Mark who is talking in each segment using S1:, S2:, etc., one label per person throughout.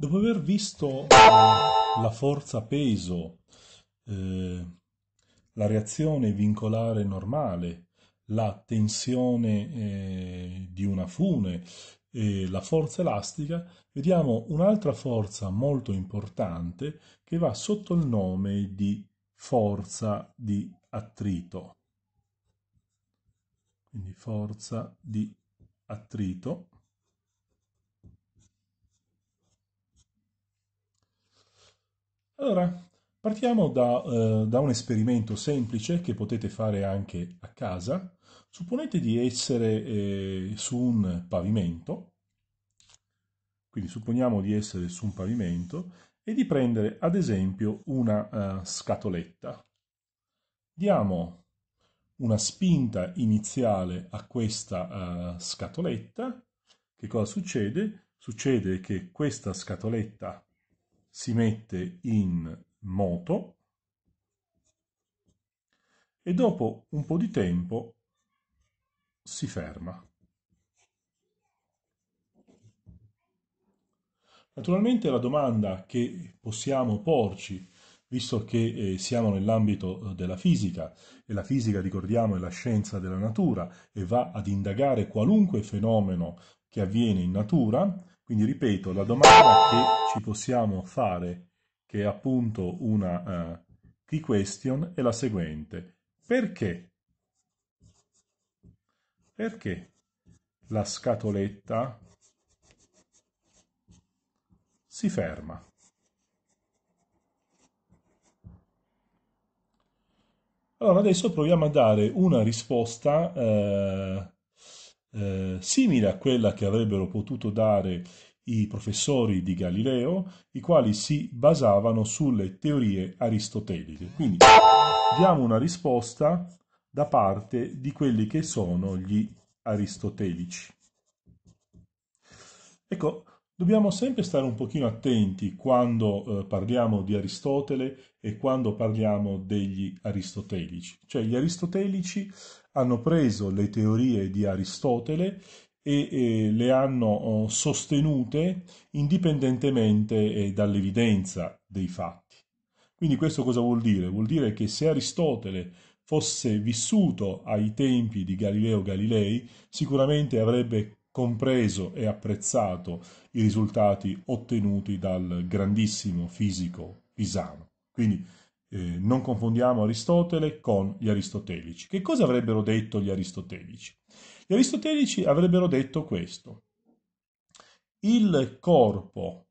S1: Dopo aver visto la forza peso, eh, la reazione vincolare normale, la tensione eh, di una fune e la forza elastica, vediamo un'altra forza molto importante che va sotto il nome di forza di attrito. Quindi forza di attrito Allora, partiamo da, eh, da, un esperimento semplice che potete fare anche a casa. Supponete di essere eh, su un pavimento, quindi supponiamo di essere su un pavimento e di prendere ad esempio una uh, scatoletta. Diamo una spinta iniziale a questa uh, scatoletta. Che cosa succede? Succede che questa scatoletta si mette in moto e dopo un po' di tempo si ferma. Naturalmente la domanda che possiamo porci, visto che eh, siamo nell'ambito eh, della fisica, e la fisica, ricordiamo, è la scienza della natura e va ad indagare qualunque fenomeno che avviene in natura, quindi ripeto, la domanda che ci possiamo fare, che è appunto una uh, key question, è la seguente. Perché? Perché la scatoletta si ferma? Allora, adesso proviamo a dare una risposta eh, eh, simile a quella che avrebbero potuto dare i professori di Galileo, i quali si basavano sulle teorie aristoteliche. Quindi diamo una risposta da parte di quelli che sono gli aristotelici. Ecco, dobbiamo sempre stare un pochino attenti quando eh, parliamo di Aristotele e quando parliamo degli aristotelici. Cioè, gli aristotelici hanno preso le teorie di Aristotele e le hanno oh, sostenute indipendentemente eh, dall'evidenza dei fatti. Quindi questo cosa vuol dire? Vuol dire che se Aristotele fosse vissuto ai tempi di Galileo Galilei, sicuramente avrebbe compreso e apprezzato i risultati ottenuti dal grandissimo fisico pisano. Quindi eh, non confondiamo Aristotele con gli aristotelici. Che cosa avrebbero detto gli aristotelici? Gli aristotelici avrebbero detto questo. Il corpo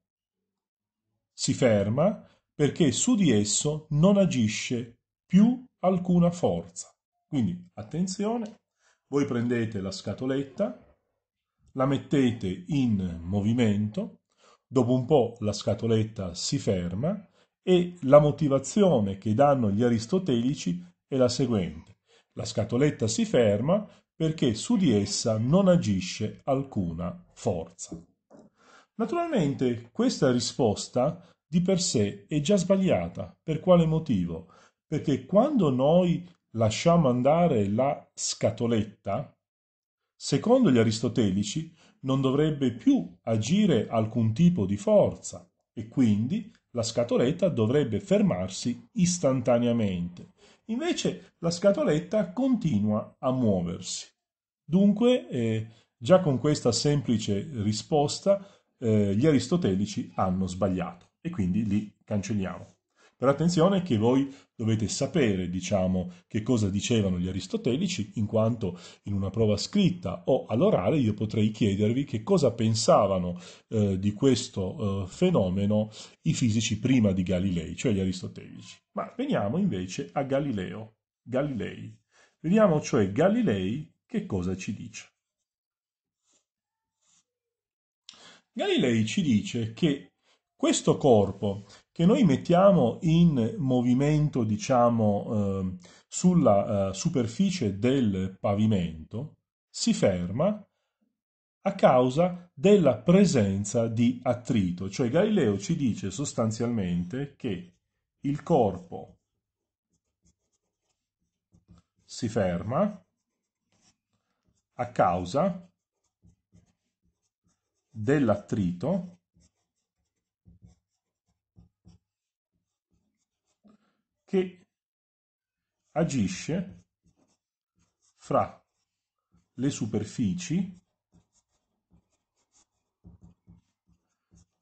S1: si ferma perché su di esso non agisce più alcuna forza. Quindi attenzione, voi prendete la scatoletta, la mettete in movimento, dopo un po' la scatoletta si ferma, e la motivazione che danno gli aristotelici è la seguente. La scatoletta si ferma perché su di essa non agisce alcuna forza. Naturalmente questa risposta di per sé è già sbagliata. Per quale motivo? Perché quando noi lasciamo andare la scatoletta, secondo gli aristotelici non dovrebbe più agire alcun tipo di forza e quindi la scatoletta dovrebbe fermarsi istantaneamente. Invece la scatoletta continua a muoversi. Dunque, eh, già con questa semplice risposta, eh, gli aristotelici hanno sbagliato e quindi li cancelliamo. Però attenzione che voi dovete sapere, diciamo, che cosa dicevano gli aristotelici, in quanto in una prova scritta o all'orale io potrei chiedervi che cosa pensavano eh, di questo eh, fenomeno i fisici prima di Galilei, cioè gli aristotelici. Ma veniamo invece a Galileo, Galilei. Vediamo cioè Galilei che cosa ci dice. Galilei ci dice che questo corpo che noi mettiamo in movimento, diciamo, eh, sulla eh, superficie del pavimento, si ferma a causa della presenza di attrito. Cioè Galileo ci dice sostanzialmente che il corpo si ferma a causa dell'attrito che agisce fra le superfici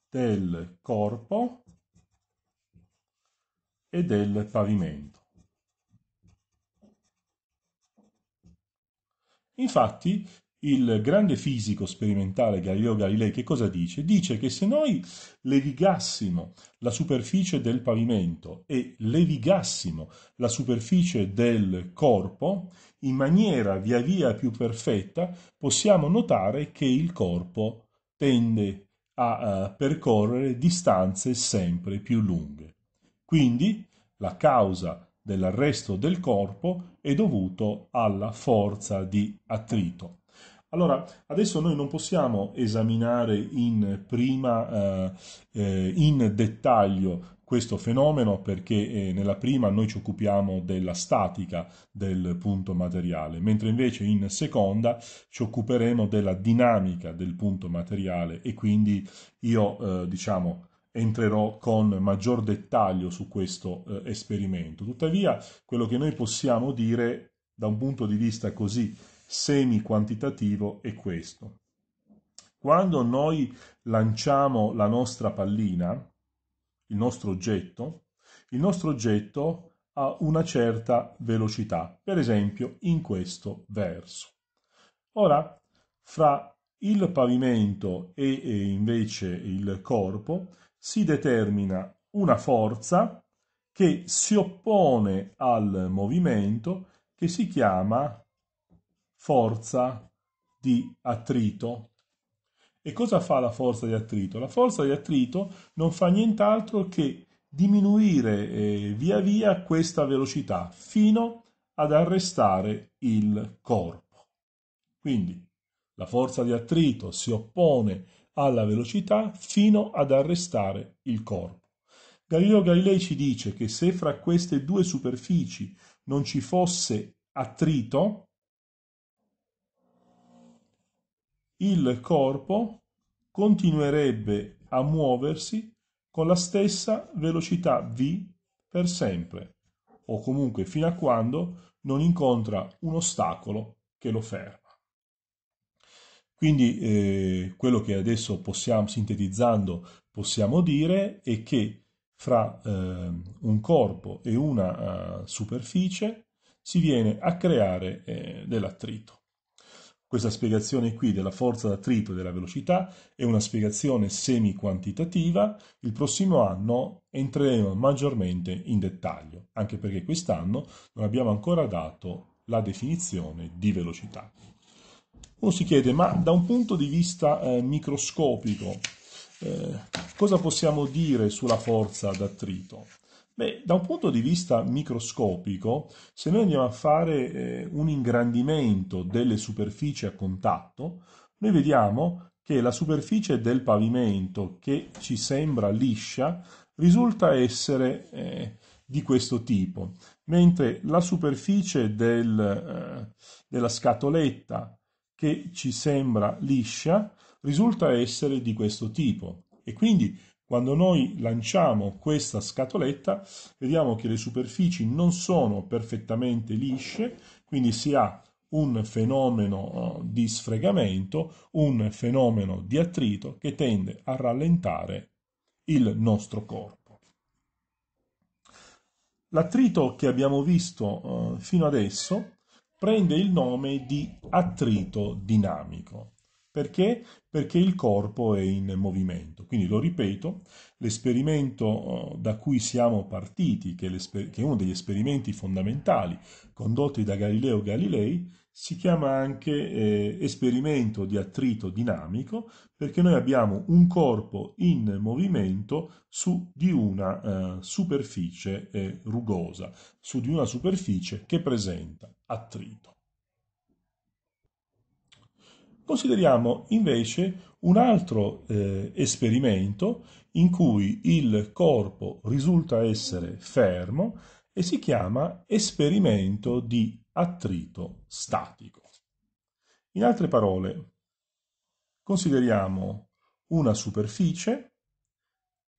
S1: del corpo e del pavimento. Infatti il grande fisico sperimentale Galileo Galilei che cosa dice? Dice che se noi levigassimo la superficie del pavimento e levigassimo la superficie del corpo in maniera via via più perfetta, possiamo notare che il corpo tende a eh, percorrere distanze sempre più lunghe. Quindi la causa dell'arresto del corpo è dovuto alla forza di attrito. Allora, adesso noi non possiamo esaminare in prima, eh, eh, in dettaglio questo fenomeno perché eh, nella prima noi ci occupiamo della statica del punto materiale, mentre invece in seconda ci occuperemo della dinamica del punto materiale e quindi io eh, diciamo entrerò con maggior dettaglio su questo eh, esperimento. Tuttavia, quello che noi possiamo dire da un punto di vista così semi-quantitativo è questo. Quando noi lanciamo la nostra pallina, il nostro oggetto, il nostro oggetto ha una certa velocità, per esempio in questo verso. Ora, fra il pavimento e, e invece il corpo si determina una forza che si oppone al movimento che si chiama forza di attrito. E cosa fa la forza di attrito? La forza di attrito non fa nient'altro che diminuire eh, via via questa velocità fino ad arrestare il corpo. Quindi la forza di attrito si oppone alla velocità fino ad arrestare il corpo. Galileo Galilei ci dice che se fra queste due superfici non ci fosse attrito, il corpo continuerebbe a muoversi con la stessa velocità v per sempre o comunque fino a quando non incontra un ostacolo che lo ferma. Quindi eh, quello che adesso possiamo, sintetizzando, possiamo dire è che fra eh, un corpo e una uh, superficie si viene a creare eh, dell'attrito. Questa spiegazione qui della forza d'attrito e della velocità è una spiegazione semi-quantitativa, il prossimo anno entreremo maggiormente in dettaglio, anche perché quest'anno non abbiamo ancora dato la definizione di velocità. Uno si chiede, ma da un punto di vista eh, microscopico, eh, cosa possiamo dire sulla forza d'attrito? Beh, da un punto di vista microscopico, se noi andiamo a fare eh, un ingrandimento delle superfici a contatto, noi vediamo che la superficie del pavimento che ci sembra liscia risulta essere eh, di questo tipo, mentre la superficie del, eh, della scatoletta che ci sembra liscia risulta essere di questo tipo. E quindi quando noi lanciamo questa scatoletta vediamo che le superfici non sono perfettamente lisce, quindi si ha un fenomeno eh, di sfregamento, un fenomeno di attrito che tende a rallentare il nostro corpo. L'attrito che abbiamo visto eh, fino adesso prende il nome di attrito dinamico. Perché? Perché il corpo è in movimento. Quindi lo ripeto, l'esperimento eh, da cui siamo partiti, che è uno degli esperimenti fondamentali condotti da Galileo Galilei, si chiama anche eh, esperimento di attrito dinamico perché noi abbiamo un corpo in movimento su di una eh, superficie eh, rugosa, su di una superficie che presenta attrito. Consideriamo invece un altro eh, esperimento in cui il corpo risulta essere fermo e si chiama esperimento di attrito statico. In altre parole, consideriamo una superficie,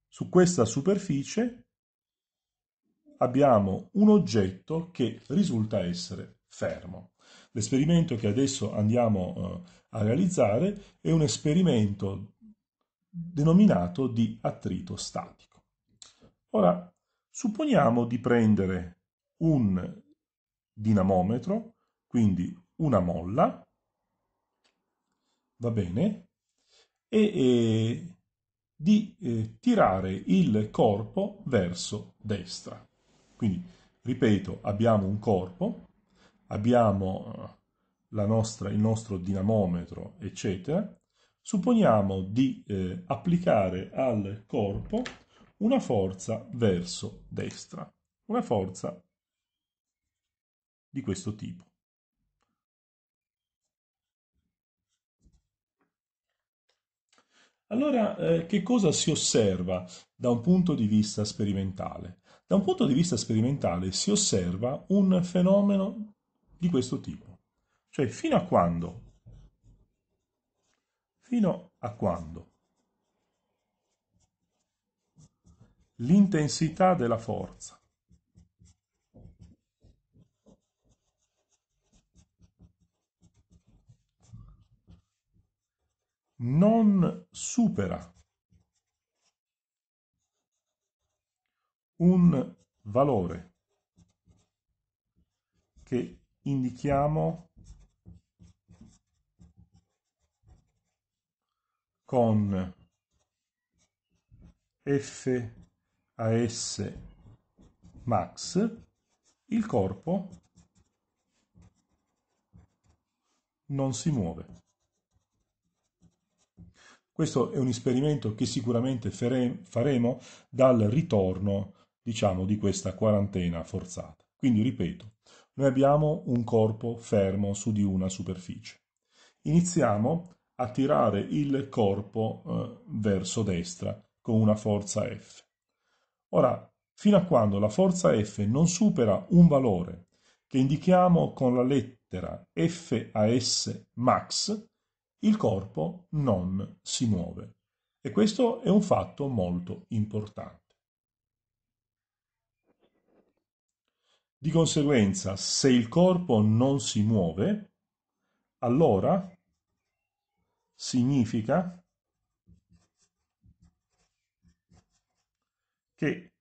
S1: su questa superficie abbiamo un oggetto che risulta essere fermo. L'esperimento che adesso andiamo eh, a realizzare è un esperimento denominato di attrito statico. Ora, supponiamo di prendere un dinamometro, quindi una molla, va bene, e, e di eh, tirare il corpo verso destra. Quindi, ripeto, abbiamo un corpo abbiamo eh, nostra, il nostro dinamometro, eccetera, supponiamo di eh, applicare al corpo una forza verso destra, una forza di questo tipo. Allora, eh, che cosa si osserva da un punto di vista sperimentale? Da un punto di vista sperimentale si osserva un fenomeno di questo tipo. Cioè fino a quando? Fino a quando? L'intensità della forza non supera un valore che indichiamo con FAS max il corpo non si muove. Questo è un esperimento che sicuramente faremo dal ritorno, diciamo, di questa quarantena forzata. Quindi ripeto, noi abbiamo un corpo fermo su di una superficie. Iniziamo a tirare il corpo eh, verso destra con una forza F. Ora, fino a quando la forza F non supera un valore che indichiamo con la lettera FAS max, il corpo non si muove. E questo è un fatto molto importante. Di conseguenza, se il corpo non si muove, allora significa che,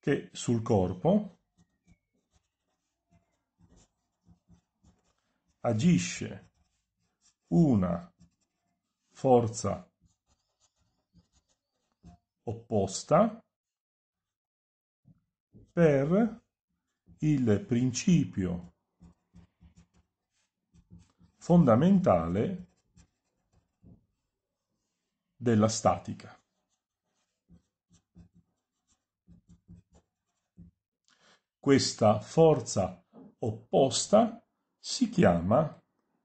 S1: che sul corpo agisce una forza opposta per il principio fondamentale della statica. Questa forza opposta si chiama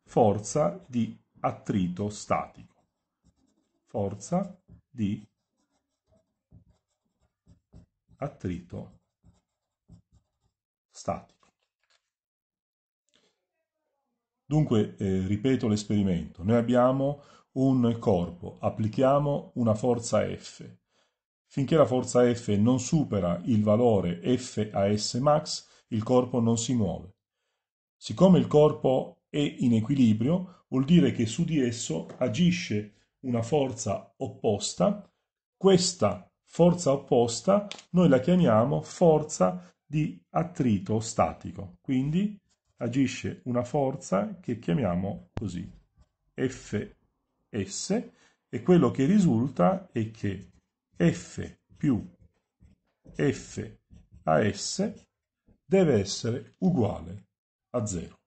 S1: forza di attrito statico. Forza di attrito statico. Dunque, eh, ripeto l'esperimento, noi abbiamo un corpo, applichiamo una forza F. Finché la forza F non supera il valore F a S max, il corpo non si muove. Siccome il corpo è in equilibrio, vuol dire che su di esso agisce una forza opposta. Questa forza opposta noi la chiamiamo forza di attrito statico, quindi agisce una forza che chiamiamo così Fs e quello che risulta è che F più F a S deve essere uguale a zero.